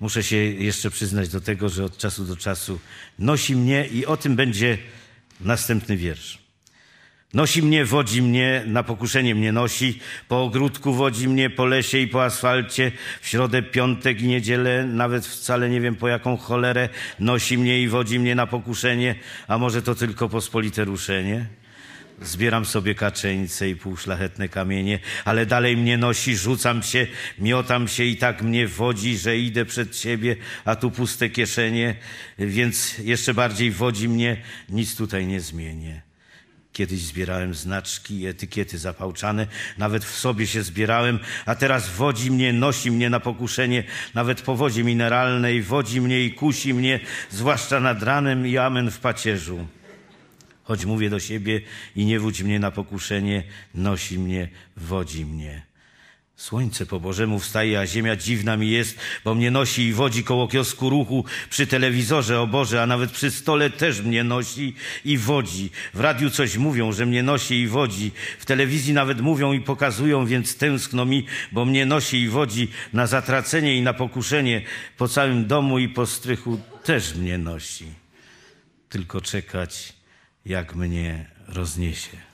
Muszę się jeszcze przyznać do tego, że od czasu do czasu nosi mnie i o tym będzie następny wiersz. Nosi mnie, wodzi mnie, na pokuszenie mnie nosi, po ogródku wodzi mnie, po lesie i po asfalcie, w środę, piątek i niedzielę, nawet wcale nie wiem po jaką cholerę, nosi mnie i wodzi mnie na pokuszenie, a może to tylko pospolite ruszenie? Zbieram sobie kaczeńce i półszlachetne kamienie, ale dalej mnie nosi, rzucam się, miotam się i tak mnie wodzi, że idę przed siebie, a tu puste kieszenie, więc jeszcze bardziej wodzi mnie, nic tutaj nie zmienię. Kiedyś zbierałem znaczki i etykiety zapałczane, nawet w sobie się zbierałem, a teraz wodzi mnie, nosi mnie na pokuszenie, nawet po wodzie mineralnej, wodzi mnie i kusi mnie, zwłaszcza nad ranem i amen w pacierzu choć mówię do siebie i nie wódź mnie na pokuszenie, nosi mnie, wodzi mnie. Słońce po Bożemu wstaje, a ziemia dziwna mi jest, bo mnie nosi i wodzi koło kiosku ruchu, przy telewizorze, o Boże, a nawet przy stole też mnie nosi i wodzi. W radiu coś mówią, że mnie nosi i wodzi. W telewizji nawet mówią i pokazują, więc tęskno mi, bo mnie nosi i wodzi na zatracenie i na pokuszenie. Po całym domu i po strychu też mnie nosi. Tylko czekać jak mnie rozniesie.